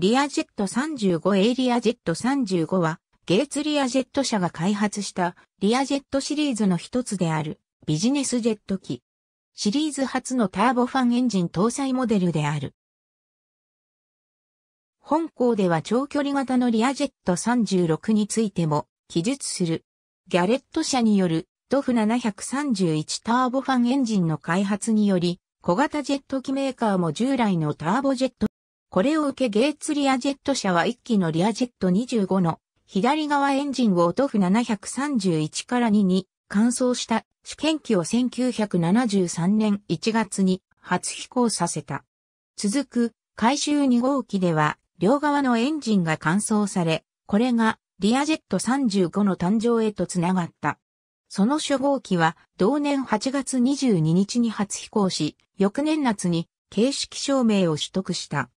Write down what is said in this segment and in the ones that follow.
リアジェット35 A リアジェット35は、ゲーツリアジェット社が開発したリアジェットシリーズの一つであるビジネスジェット機。シリーズ初のターボファンエンジン搭載モデルである。本校では長距離型のリアジェット36についても記述する。ギャレット社によるドフ731ターボファンエンジンの開発により、小型ジェット機メーカーも従来のターボジェットこれを受けゲーツリアジェット社は1機のリアジェット25の左側エンジンをオトフ731から2に乾燥した試験機を1973年1月に初飛行させた。続く回収2号機では両側のエンジンが乾燥され、これがリアジェット35の誕生へとつながった。その初号機は同年8月22日に初飛行し、翌年夏に形式証明を取得した。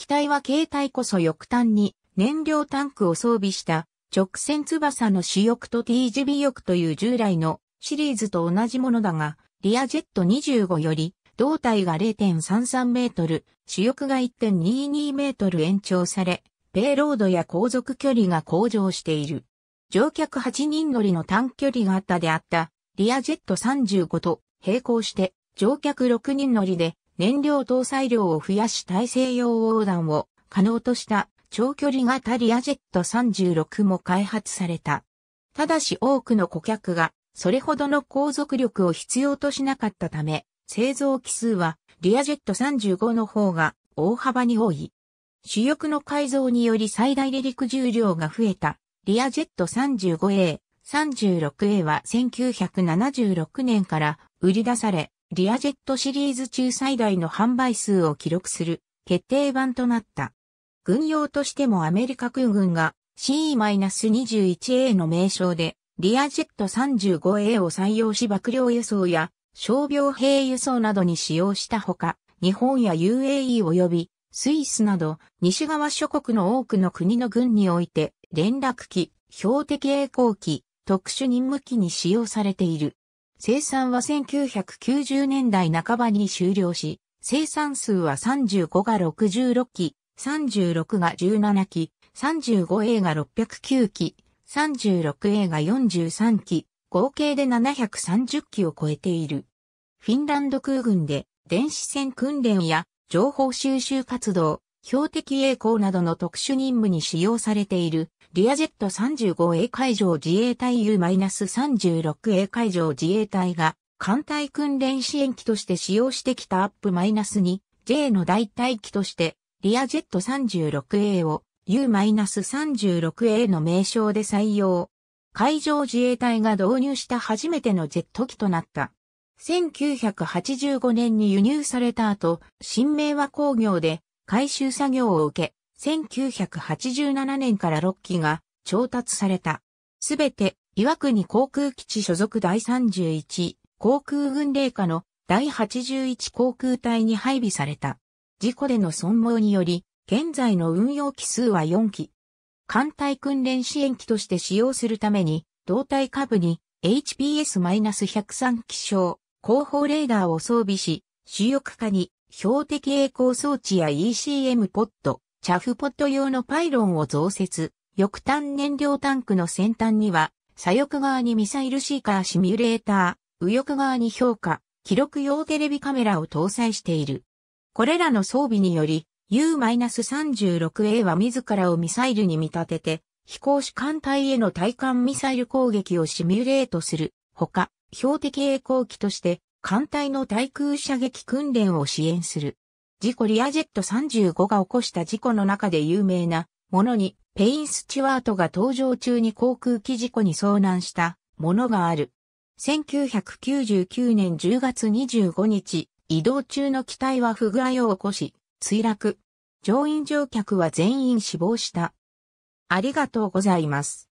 機体は携帯こそ翼端に燃料タンクを装備した直線翼の主翼と T g b 翼という従来のシリーズと同じものだが、リアジェット25より胴体が0.33メートル、主翼が1.22メートル延長され、ペイロードや航続距離が向上している。乗客8人乗りの短距離型であった、リアジェット35と並行して、乗客6人乗りで、燃料搭載量を増やし大西洋横断を可能とした長距離型リアジェット36も開発された。ただし多くの顧客がそれほどの航続力を必要としなかったため、製造機数はリアジェット35の方が大幅に多い。主翼の改造により最大離陸重量が増えたリアジェット 35A、36A は1976年から売り出され、リアジェットシリーズ中最大の販売数を記録する決定版となった。軍用としてもアメリカ空軍が c 2 1 a の名称でリアジェット 35A を採用し爆量輸送や傷病兵輸送などに使用したほか、日本や UAE 及びスイスなど西側諸国の多くの国の軍において連絡機、標的栄光機、特殊任務機に使用されている。生産は1990年代半ばに終了し、生産数は35が66機、36が17機、35A が609機、36A が43機、合計で730機を超えている。フィンランド空軍で電子戦訓練や情報収集活動、標的栄光などの特殊任務に使用されている、リアジェット 35A 海上自衛隊 U-36A 海上自衛隊が、艦隊訓練支援機として使用してきたアップ -2J の代替機として、リアジェット 36A を U-36A の名称で採用。海上自衛隊が導入した初めてのジェット機となった。1985年に輸入された後、新明和工業で回収作業を受け、1987年から6機が調達された。すべて、岩国航空基地所属第31航空軍令下の第81航空隊に配備された。事故での損耗により、現在の運用機数は4機。艦隊訓練支援機として使用するために、胴体下部に HPS-103 気象、後方レーダーを装備し、主翼下に標的栄光装置や ECM ポット、チャフポット用のパイロンを増設、翼端燃料タンクの先端には、左翼側にミサイルシーカーシミュレーター、右翼側に評価、記録用テレビカメラを搭載している。これらの装備により、U-36A は自らをミサイルに見立てて、飛行士艦隊への対艦ミサイル攻撃をシミュレートする。ほか、標的栄光機として艦隊の対空射撃訓練を支援する。事故リアジェット35が起こした事故の中で有名なものに、ペイン・スチュワートが搭乗中に航空機事故に遭難したものがある。1999年10月25日、移動中の機体は不具合を起こし、墜落。乗員乗客は全員死亡した。ありがとうございます。